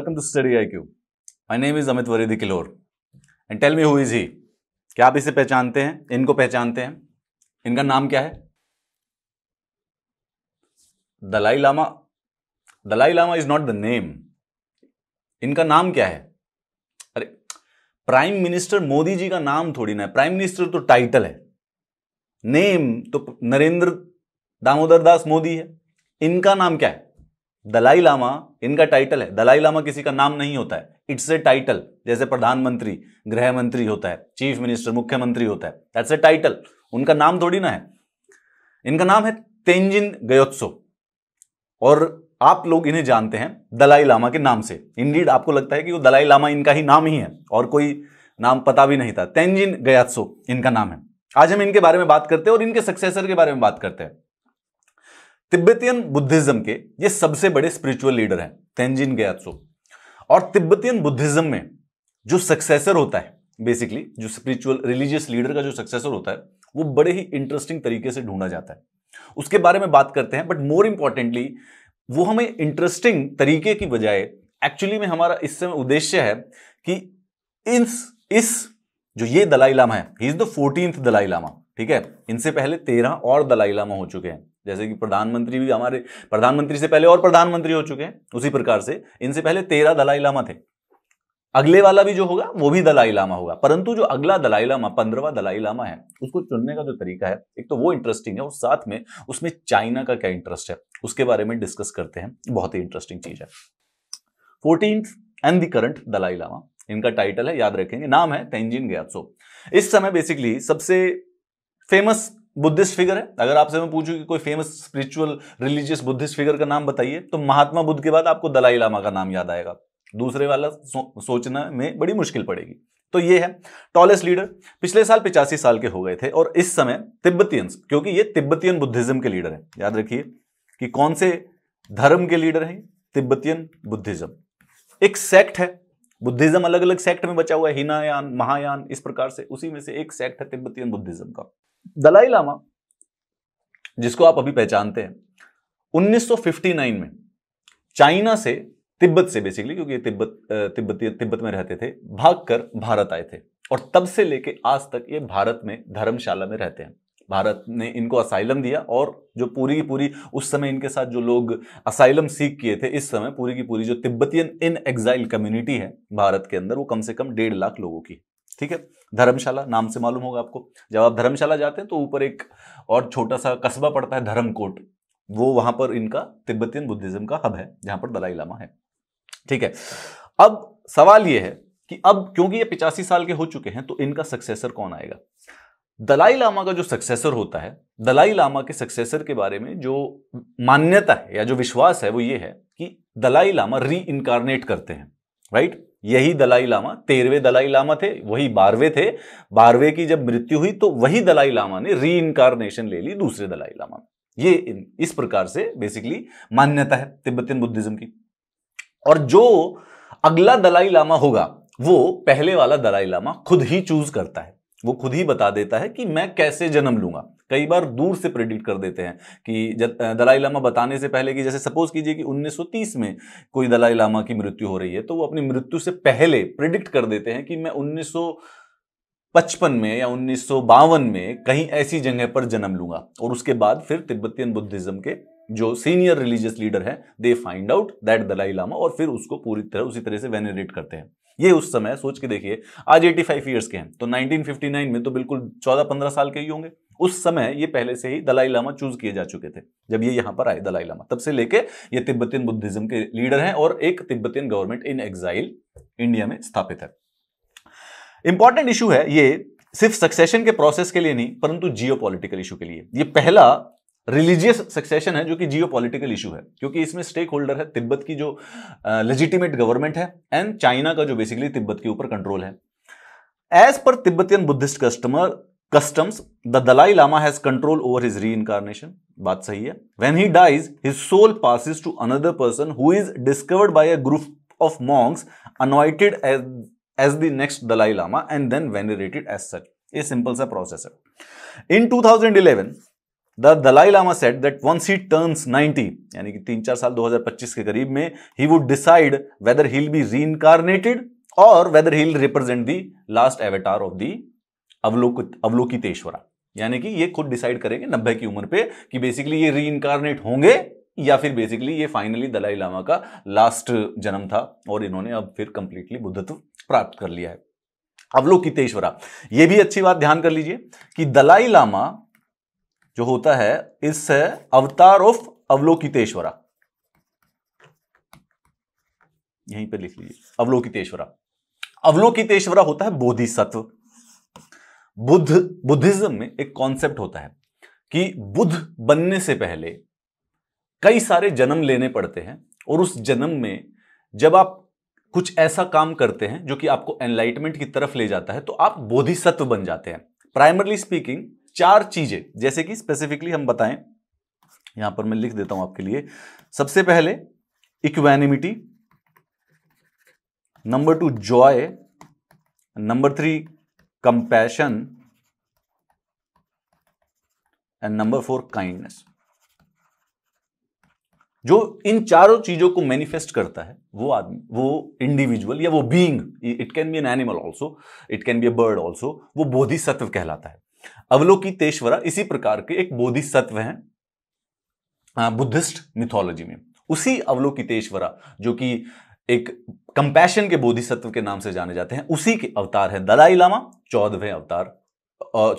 To study I Q my name is Amit Varidi किलोर and tell me who is he क्या आप इसे पहचानते हैं इनको पहचानते हैं इनका नाम क्या है Dalai Lama Dalai Lama is not the name इनका नाम क्या है अरे प्राइम मिनिस्टर मोदी जी का नाम थोड़ी ना है प्राइम मिनिस्टर तो टाइटल है नेम तो नरेंद्र दामोदर दास मोदी है इनका नाम क्या है दलाई लामा इनका टाइटल है दलाई लामा किसी का नाम नहीं होता है इट्स ए टाइटल जैसे प्रधानमंत्री गृह मंत्री होता है चीफ मिनिस्टर मुख्यमंत्री होता है दैट्स ए टाइटल उनका नाम थोड़ी ना है इनका नाम है तेंजिन गयोत्सो और आप लोग इन्हें जानते हैं दलाई लामा के नाम से इंडीड आपको लगता है कि वो दलाई लामा इनका ही नाम ही है और कोई नाम पता भी नहीं था तेंजिन गयात्सो इनका नाम है आज हम इनके बारे में बात करते हैं और इनके सक्सेसर के बारे में बात करते हैं तिब्बतियन बुद्धिज्म के ये सबसे बड़े स्पिरिचुअल लीडर हैं तेंजिन गयात्सो और तिब्बतियन बुद्धिज्म में जो सक्सेसर होता है बेसिकली जो स्पिरिचुअल रिलीजियस लीडर का जो सक्सेसर होता है वो बड़े ही इंटरेस्टिंग तरीके से ढूंढा जाता है उसके बारे में बात करते हैं बट मोर इंपॉर्टेंटली वो हमें इंटरेस्टिंग तरीके की बजाय एक्चुअली में हमारा इस समय उद्देश्य है कि इस इस जो ये दलाई लामा है he is the fourteen Dalai Lama ठीक है इनसे पहले तेरह और दलाई लामा हो चुके हैं जैसे कि प्रधानमंत्री भी हमारे प्रधानमंत्री से पहले और प्रधानमंत्री हो चुके हैं उसी प्रकार से इनसे पहले तेरह दलाई लामा थे अगले वाला भी जो होगा वो भी दलाई लामा होगा परंतु जो अगला दलाई लामा पंद्रवा दलाई लामा है उसको चुनने का जो तरीका है एक तो वो इंटरेस्टिंग है और साथ में उसमें चाइना का क्या इंटरेस्ट है उसके बारे में डिस्कस करते हैं बहुत ही इंटरेस्टिंग चीज है fourteen and the current Dalai Lama इनका टाइटल है याद रखेंगे नाम है तेंजिन गयात्सो इस समय बेसिकली सबसे फेमस बुद्धिस्ट फिगर है अगर आपसे मैं पूछूं कि कोई famous spiritual religious Buddhist figure का नाम बताइए तो महात्मा बुद्ध के बाद आपको दलाई लामा का नाम याद आएगा दूसरे वाला सो, सोचना में बड़ी मुश्किल पड़ेगी तो ये है टॉलेस्ट लीडर पिछले साल पिचासी साल के हो गए थे और इस समय तिब्बतियन क्योंकि ये तिब्बतियन बुद्धिज्म के लीडर हैं याद रखिए कि कौन से धर्म के लीडर हैं तिब्बतियन बुद्धिज्म एक सेक्ट है बुद्धिज्म अलग अलग सेक्ट में बचा हुआ है हिनायान महायान इस प्रकार से उसी में से एक सेक्ट है तिब्बतीयन बुद्धिज्म का दलाई लामा जिसको आप अभी पहचानते हैं 1959 में चाइना से तिब्बत से बेसिकली क्योंकि तिब्बत तिब्बती तिब्बत में रहते थे भागकर भारत आए थे और तब से लेके आज तक ये भारत में धर्मशाला में रहते हैं भारत ने इनको असाइलम दिया और जो पूरी की पूरी उस समय इनके साथ जो लोग असाइलम सीख किए थे इस समय पूरी की पूरी जो तिब्बतियन इन एग्जाइल कम्युनिटी है भारत के अंदर वो कम से कम डेढ़ लाख लोगों की ठीक है धर्मशाला नाम से मालूम होगा आपको जब आप धर्मशाला जाते हैं तो ऊपर एक और छोटा सा कस्बा पड़ता है धर्मकोट वो वहां पर इनका तिब्बतियन बुद्धिज्म का हब है जहां पर दलाई लामा है ठीक है अब सवाल यह है कि अब क्योंकि ये पिचासी साल के हो चुके हैं तो इनका सक्सेसर कौन आएगा दलाई लामा का जो सक्सेसर होता है दलाई लामा के सक्सेसर के बारे में जो मान्यता है या जो विश्वास है वो ये है कि दलाई लामा री इनकारनेट करते हैं राइट यही दलाई लामा तेरहवें दलाई लामा थे वही बारहवें थे बारहवें की जब मृत्यु हुई तो वही दलाई लामा ने री इनकारनेशन ले ली दूसरे दलाई लामा ये इस प्रकार से बेसिकली मान्यता है तिब्बतियन बुद्धिज्म की और जो अगला दलाई लामा होगा वो पहले वाला दलाई लामा खुद ही चूज करता है वो खुद ही बता देता है कि मैं कैसे जन्म लूंगा कई बार दूर से प्रेडिक्ट कर देते हैं कि दलाई लामा बताने से पहले कि जैसे सपोज कीजिए कि 1930 में कोई दलाई लामा की मृत्यु हो रही है तो वो अपनी मृत्यु से पहले प्रिडिक्ट कर देते हैं कि मैं 1955 में या उन्नीस में कहीं ऐसी जगह पर जन्म लूंगा और उसके बाद फिर तिब्बतियन बुद्धिज्म के जो सीनियर रिलीजियस लीडर हैं they find out that Dalai Lama और फिर उसको पूरी तरह उसी तरह से वेनरेट करते हैं ये उस समय सोच के देखिए आज 85 फाइव ईयर्स के हैं तो 1959 में तो बिल्कुल 14-15 साल के ही होंगे उस समय ये पहले से ही दलाई लामा चूज किए जा चुके थे जब ये यहां पर आए दलाई लामा तब से लेके ये तिब्बतियन बुद्धिज्म के लीडर हैं और एक Tibetan government in exile India में स्थापित है इंपॉर्टेंट इशू है ये सिर्फ सक्सेशन के प्रोसेस के लिए नहीं परंतु जियो इशू के लिए ये पहला रिलीजियस सक्सेशन है जो कि जियो पॉलिटिकल इशू है क्योंकि इसमें स्टेक होल्डर है तिब्बत की जो लेजिटिमेट गवर्नमेंट है एंड चाइना का जो बेसिकली तिब्बत के ऊपर कंट्रोल है एज पर Tibetan Buddhist customer customs the Dalai Lama has control over his reincarnation बात सही है when he dies his soul passes to another person who is discovered by a group of monks anointed as the next Dalai Lama and then venerated as such ये simple सा process है in two thousand eleven the Dalai Lama said that once he turns 90 यानी कि तीन चार साल 2025 के करीब में he would decide whether he be reincarnated और whether he represent the last avatar of the Avalokita Avalokiteshvara यानी कि ये खुद डिसाइड करेंगे नब्बे की उम्र पे कि बेसिकली ये री इनकारनेट होंगे या फिर बेसिकली ये फाइनली दलाई लामा का लास्ट जन्म था और इन्होंने अब फिर कंप्लीटली बुद्धत्व प्राप्त कर लिया है अवलोकितेश्वरा ये भी अच्छी बात ध्यान कर लीजिए कि दलाई लामा जो होता है इस अवतार ऑफ अवलोकितेश्वरा यहीं पर लिख लीजिए अवलोकितेश्वरा अवलोकितेश्वरा होता है बोधिसत्व बुद्ध बुद्धिज्म में एक कॉन्सेप्ट होता है कि बुद्ध बनने से पहले कई सारे जन्म लेने पड़ते हैं और उस जन्म में जब आप कुछ ऐसा काम करते हैं जो कि आपको एनलाइटमेंट की तरफ ले जाता है तो आप बोधिसत्व बन जाते हैं प्राइमरली स्पीकिंग चार चीजें जैसे कि स्पेसिफिकली हम बताएं यहां पर मैं लिख देता हूं आपके लिए सबसे पहले equanimity number two joy number three compassion and number four kindness जो इन चारों चीजों को मैनिफेस्ट करता है वो आदमी वो इंडिविजुअल या वो being it can be an animal also it can be a bird also वो बोधिसत्व कहलाता है अवलोकितेश्वरा इसी प्रकार के एक बोधिसत्व हैं हाँ, बुद्धिस्ट मिथोलॉजी में उसी अवलोकितेश्वरा जो कि एक कंपैशन के बोधिसत्व के नाम से जाने जाते हैं उसी के अवतार है दलाई लामा चौदहवें अवतार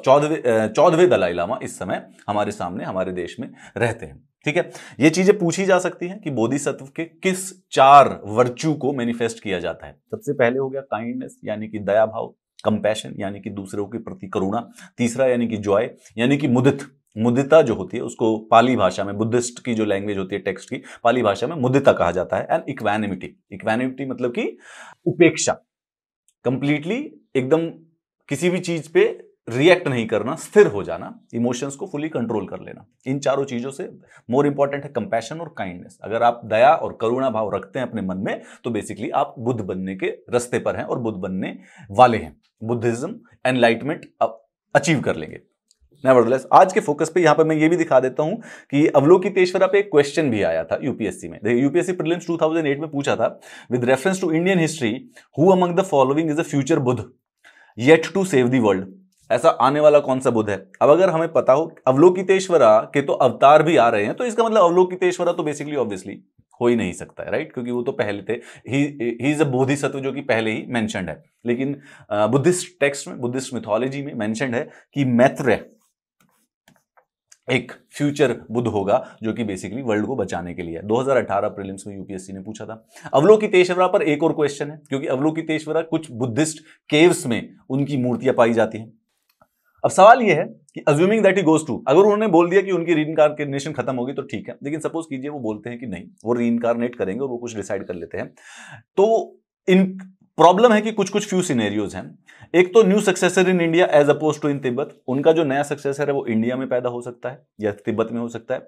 चौदहवें चौदहवें दलाई लामा इस समय हमारे सामने हमारे देश में रहते हैं ठीक है ये चीजें पूछी जा सकती हैं कि बोधिसत्व के किस चार वर्च्यू को मैनिफेस्ट किया जाता है सबसे पहले हो गया काइंडनेस यानी कि दया भाव कंपैशन यानी कि दूसरों के प्रति करुणा तीसरा यानी कि जॉय यानी कि मुदित मुदिता जो होती है उसको पाली भाषा में बुद्धिस्ट की जो लैंग्वेज होती है टेक्स्ट की पाली भाषा में मुदिता कहा जाता है एंड इक्वेनिमिटी इक्वेनिमिटी मतलब कि उपेक्षा कंप्लीटली एकदम किसी भी चीज पे रिएक्ट नहीं करना स्थिर हो जाना इमोशंस को फुली कंट्रोल कर लेना इन चारों चीजों से मोर इंपॉर्टेंट है कंपैशन और काइंडनेस अगर आप दया और करुणा भाव रखते हैं अपने मन में तो बेसिकली आप बुद्ध बनने के रस्ते पर हैं और बुद्ध बनने वाले हैं बुद्धिज्म एनलाइटमेंट अचीव कर लेंगे नेवरलेस आज के फोकस पे यहाँ पे मैं ये भी दिखा देता हूँ कि अवलोकितेश्वरा पे एक क्वेश्चन भी आया था यूपीएससी में देखिए यूपीएससी प्रीलिम्स 2008 में पूछा था with reference to Indian history who among the following is a future Buddha yet to save the world ऐसा आने वाला कौन सा बुध है अब अगर हमें पता हो अवलोकितेश्वरा के तो अवतार भी आ रहे हैं तो इसका मतलब अवलोकितेश्वरा तो बेसिकली ऑब्वियसली हो ही नहीं सकता है राइट क्योंकि वो तो पहले थे ही इज अ बोधि सत्व जो कि पहले ही मैंशनड है लेकिन बुद्धिस्ट टेक्स्ट में बुद्धिस्ट मिथोलॉजी में मैंशनड है कि मैत्र एक फ्यूचर बुद्ध होगा जो कि बेसिकली वर्ल्ड को बचाने के लिए है 2018 प्रीलिम्स में यूपीएससी ने पूछा था अवलोकितेश्वरा पर एक और क्वेश्चन है क्योंकि अवलोकितेश्वरा कुछ बुद्धिस्ट केव्स में उनकी मूर्तियां पाई जाती हैं अब सवाल यह है कि assuming that he goes to अगर उन्होंने बोल दिया कि उनकी री इनकारनेशन खत्म होगी तो ठीक है लेकिन सपोज कीजिए वो बोलते हैं कि नहीं वो री करेंगे और वो कुछ डिसाइड कर लेते हैं तो इन प्रॉब्लम है कि कुछ कुछ फ्यू सीनेरियोज हैं एक तो new successor in India as opposed to in Tibet उनका जो नया सक्सेसर है वो इंडिया में पैदा हो सकता है या तिब्बत में हो सकता है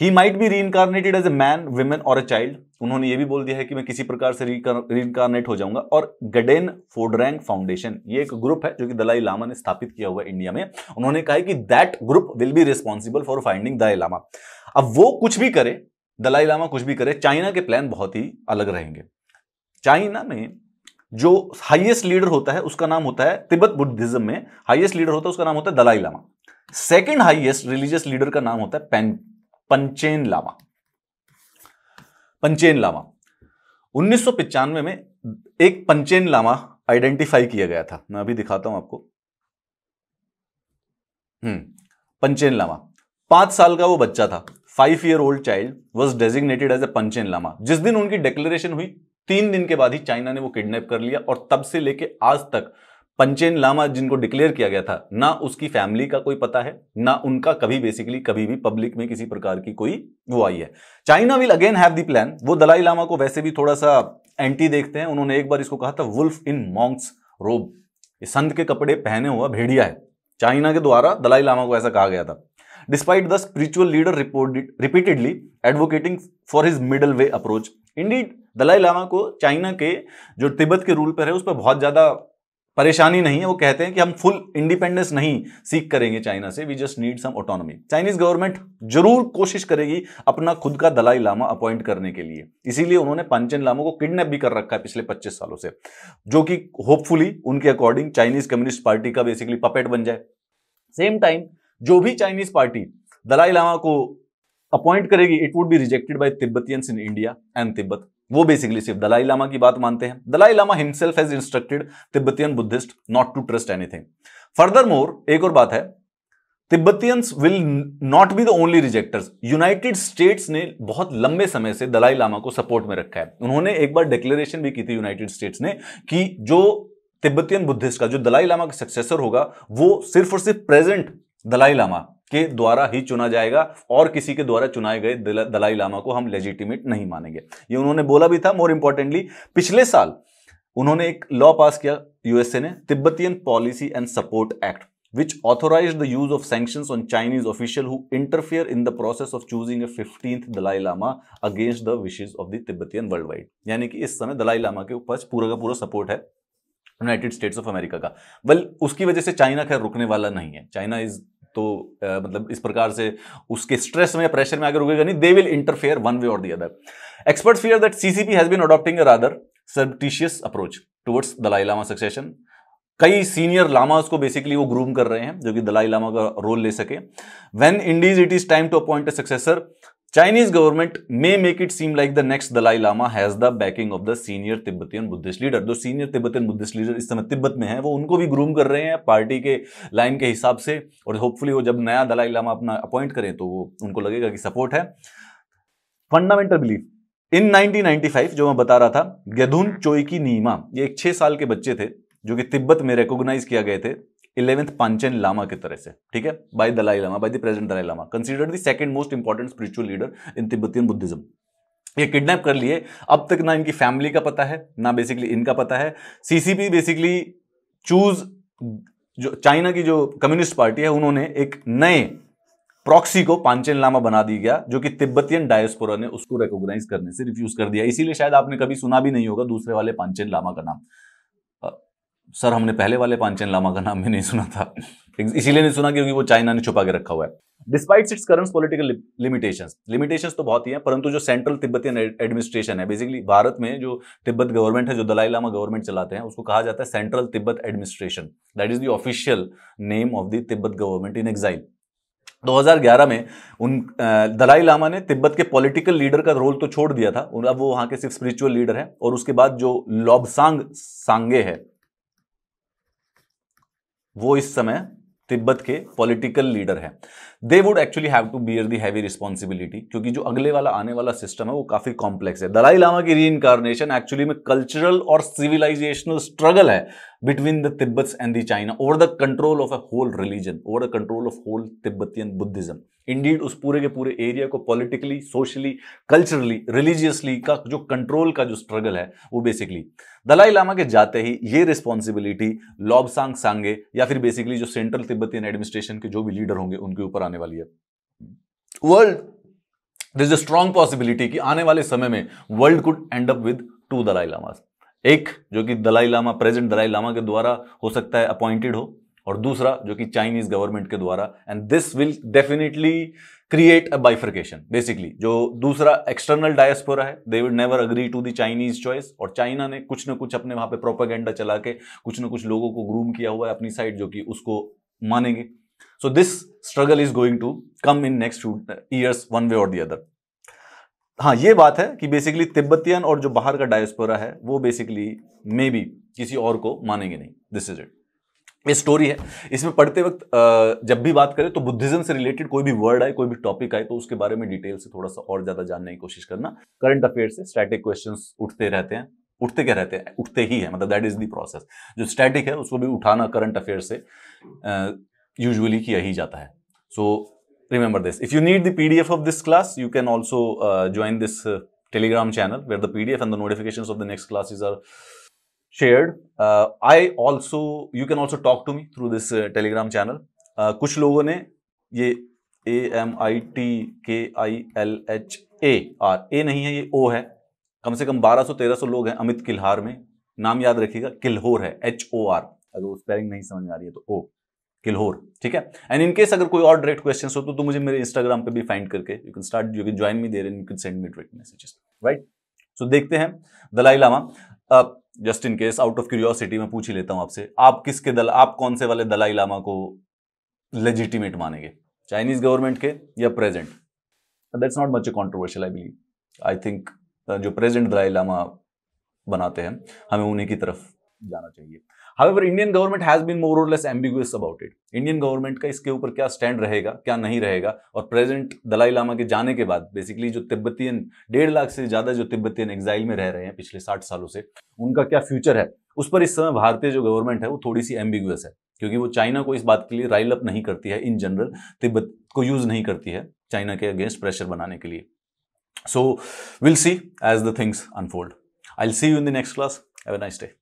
he might be reincarnated as a man woman और अ चाइल्ड उन्होंने ये भी बोल दिया है कि मैं किसी प्रकार से री इनकारनेट हो जाऊंगा और गडेन फोडरैंग फाउंडेशन ये एक ग्रुप है जो कि दलाई लामा ने स्थापित किया हुआ है इंडिया में उन्होंने कहा है कि that group will be responsible for finding Dalai Lama अब वो कुछ भी करे दलाई लामा कुछ भी करे चाइना के प्लान बहुत ही अलग रहेंगे चाइना में जो हाईएस्ट लीडर होता है उसका नाम होता है तिब्बत बुद्धिज्म में हाईएस्ट लीडर होता है उसका नाम होता है Dalai Lama second highest religious leader का नाम होता है पंचेन लामा पंचेन लामा उन्नीस में एक पंचेन लामा आइडेंटिफाई किया गया था मैं अभी दिखाता हूं आपको हम्म, पंचेन लामा पांच साल का वो बच्चा था five year old child was designated as a Panchen Lama जिस दिन उनकी डिक्लेरेशन हुई तीन दिन के बाद ही चाइना ने वो किडनैप कर लिया और तब से लेके आज तक पंचेन लामा जिनको डिक्लेयर किया गया था ना उसकी फैमिली का कोई पता है ना उनका कभी बेसिकली कभी भी पब्लिक में किसी प्रकार की कोई वो आई है China will again have the plan वो दलाई लामा को वैसे भी थोड़ा सा एंटी देखते हैं उन्होंने एक बार इसको कहा था वुल्फ इन मॉन्क्स रोब संत के कपड़े पहने हुआ भेड़िया है चाइना के द्वारा दलाई लामा को ऐसा कहा गया था despite the spiritual leader reported repeatedly advocating for his middle way approach indeed Dalai Lama को चाइना के जो तिब्बत के रूल पर है उस पर बहुत ज़्यादा परेशानी नहीं है वो कहते हैं कि हम फुल इंडिपेंडेंस नहीं सीख करेंगे चाइना से we just need some autonomy Chinese government जरूर कोशिश करेगी अपना खुद का दलाई लामा अपॉइंट करने के लिए इसीलिए उन्होंने पंचन लामा को किडनैप भी कर रखा है पिछले 25 सालों से जो कि होपफुली उनके अकॉर्डिंग चाइनीज कम्युनिस्ट पार्टी का बेसिकली पपेट बन जाए सेम टाइम जो भी चाइनीज पार्टी दलाई लामा को अपॉइंट करेगी it would be rejected by Tibetans in India and Tibet वो बेसिकली सिर्फ दलाई लामा की बात मानते हैं Dalai Lama himself has instructed Tibetan Buddhist not to trust anything further more एक और बात है Tibetans will not be the only rejecters United States ने बहुत लंबे समय से दलाई लामा को सपोर्ट में रखा है उन्होंने एक बार डिक्लेरेशन भी की थी यूनाइटेड स्टेट्स ने कि जो तिब्बतियन बुद्धिस्ट का जो दलाई लामा का सक्सेसर होगा वो सिर्फ और सिर्फ प्रेजेंट दलाई लामा के द्वारा ही चुना जाएगा और किसी के द्वारा चुनाए गए दलाई लामा को हम लेजिटिमेट नहीं मानेंगे ये उन्होंने बोला भी था मोर इंपॉर्टेंटली पिछले साल उन्होंने एक लॉ पास किया यूएसए ने Tibetan policy and support act authorise the use of sanction on Chinese official who interfere in the process of choosing a fifteenth Dalai Lama against the wishes of the Tibetan world wide यानी कि इस समय Dalai Lama के ऊपर पूरा का पूरा support है यूनाइटेड स्टेट्स ऑफ अमेरिका का वेल उसकी वजह से चाइना खैर रुकने वाला नहीं है चाइना इज तो आ, मतलब इस प्रकार से उसके स्ट्रेस में प्रेशर में अगर रुकेगा नहीं they will interfere one way और the other expert fear that CCP has been adopting other surreptitious approach towards Dalai Lama succession कई सीनियर लामाज को बेसिकली वो ग्रूम कर रहे हैं जो कि दलाई लामा का रोल ले सके when indeed it is time to appoint a successor Chinese government may make it seem like the next Dalai Lama has the backing of the senior Tibetan Buddhist leader जो senior Tibetan Buddhist leader इस समय तिब्बत में है वो उनको भी groom कर रहे हैं पार्टी के लाइन के हिसाब से और होपफुली वो जब नया दलाई लामा अपना अपॉइंट करें तो वो उनको लगेगा कि सपोर्ट है फंडामेंटल बिलीफ इन 1995 जो मैं बता रहा था गेधुन चोई की नीमा ये एक छह साल के बच्चे थे जो कि तिब्बत में रिकॉग्नाइज किया गए थे इलेवेंथ पांचन लामा की तरह से ठीक है by Dalai Lama by the present Dalai Lama consider the second most important spiritual leader in Tibetan Buddhism ये किडनैप कर लिए अब तक ना इनकी फैमिली का पता है ना बेसिकली इनका पता है सीसीपी बेसिकली चूज जो चाइना की जो कम्युनिस्ट पार्टी है उन्होंने एक नए प्रॉक्सी को पांचन लामा बना दिया गया जो कि तिब्बतियन डायस्पोरा ने उसको रिकॉग्नाइज करने से रिफ्यूज कर दिया इसीलिए शायद आपने कभी सुना भी नहीं होगा दूसरे वाले पांचन लामा का नाम सर हमने पहले वाले पांचन लामा का नाम भी नहीं सुना था इसीलिए नहीं सुना क्योंकि वो चाइना ने छुपा के रखा हुआ है despite its current political limitation limitation तो बहुत ही है परंतु जो सेंट्रल तिब्बतियन एडमिनिस्ट्रेशन है बेसिकली भारत में जो तिब्बत गवर्नमेंट है जो दलाई लामा गवर्नमेंट चलाते हैं उसको कहा जाता है central Tibet administration that is the official name of the Tibet government in exile 2011 में उन दलाई लामा ने तिब्बत के पॉलिटिकल लीडर का रोल तो छोड़ दिया था अब वो वहाँ के सिर्फ स्पिरिचुअल लीडर है और उसके बाद जो लॉबसांग सांगे है वो इस समय तिब्बत के पॉलिटिकल लीडर हैं they would actually have to bear the heavy responsibility क्योंकि जो अगले वाला आने वाला सिस्टम है वो काफी कॉम्प्लेक्स है दलाई लामा की री एक्चुअली में कल्चरल और सिविलाइजेशनल स्ट्रगल है between the Tibbets and the China over the control of a whole religion, over the control of whole Tibetan Buddhism. Indeed उस पूरे के पूरे एरिया को पॉलिटिकली सोशली कल्चरली रिलीजियसली का जो कंट्रोल का जो स्ट्रगल है वो बेसिकली दलाई लामा के जाते ही ये रिस्पॉन्सिबिलिटी लॉबसांग सांगे या फिर बेसिकली जो सेंट्रल तिब्बतियन एडमिनिस्ट्रेशन के जो भी लीडर होंगे उनके ऊपर आने वाली है world this a strong possibility कि आने वाले समय में world could end up with two Dalai Lamas एक जो कि Dalai Lama present Dalai Lama के द्वारा हो सकता है अपॉइंटेड हो और दूसरा जो कि चाइनीज गवर्नमेंट के द्वारा and this will definitely create a bifurcation basically जो दूसरा एक्सटर्नल डायस्पोरा है they will never agree to the Chinese choice और चाइना ने कुछ ना कुछ अपने वहां पे प्रोपागेंडा चला के कुछ ना कुछ लोगों को ग्रूम किया हुआ है अपनी साइड जो कि उसको मानेंगे so this struggle is going to come in next years one way और दी अदर हाँ ये बात है कि बेसिकली तिब्बतियन और जो बाहर का डायस्पोरा है वो बेसिकली मे बी किसी और को मानेंगे नहीं दिस इज इट ये स्टोरी है इसमें पढ़ते वक्त जब भी बात करें तो बुद्धिज्म से रिलेटेड कोई भी वर्ड आए कोई भी टॉपिक आए तो उसके बारे में डिटेल से थोड़ा सा और ज्यादा जानने की कोशिश करना करंट अफेयर से स्टैटिक क्वेश्चन उठते रहते हैं उठते क्या रहते हैं उठते ही है मतलब दैट इज दी प्रोसेस जो स्टैटिक है उसको भी उठाना करंट अफेयर से यूजली किया ही जाता है सो so, remember this. If you need the PDF of this class, you can also uh, join this uh, Telegram channel where the PDF and the notifications of the next classes are shared. Uh, I also, you can also talk to me through this uh, Telegram channel. कुछ लोगों ने ये A M I T K I L H A R A नहीं है ये ओ है कम से कम 1200-1300 लोग हैं अमित किल्हार में नाम याद रखिएगा किल्होर है एच ओ आर अगर वो स्पेलिंग नहीं समझ में आ रही है तो ओ किल्होर ठीक है एंड इन केस अगर कोई और डायरेक्ट क्वेश्चन हो तो, तो मुझे मेरे इंस्टाग्राम पे भी फाइंड करके you can start you can join me there and you can send me direct messages right so देखते हैं Dalai Lama just in case out of curiosity मैं पूछ ही लेता हूं आपसे आप किसके दल आप कौन से वाले दलाई लामा को लेजिटिमेट मानेंगे चाइनीज गवर्नमेंट के या present that's not much a controversial I believe I think जो प्रेजेंट दलाई लामा बनाते हैं हमें उन्हीं की तरफ जाना चाहिए however Indian government has been more और less ambiguous about it Indian government का इसके ऊपर क्या स्टैंड रहेगा क्या नहीं रहेगा और प्रेजेंट दलाई लामा के जाने के बाद बेसिकली जो तिब्बतियन डेढ़ लाख से ज्यादा जो तिब्बतियन एग्जाइल में रह रहे हैं पिछले साठ सालों से उनका क्या फ्यूचर है उस पर इस समय भारतीय जो गवर्नमेंट है वो थोड़ी सी एम्बिगुअस है क्योंकि वो चाइना को इस बात के लिए राइल अप नहीं करती है इन जनरल तिब्बत को यूज नहीं करती है चाइना के अगेंस्ट प्रेशर बनाने के लिए so will see as the things unfold I see you in the next class have a nice day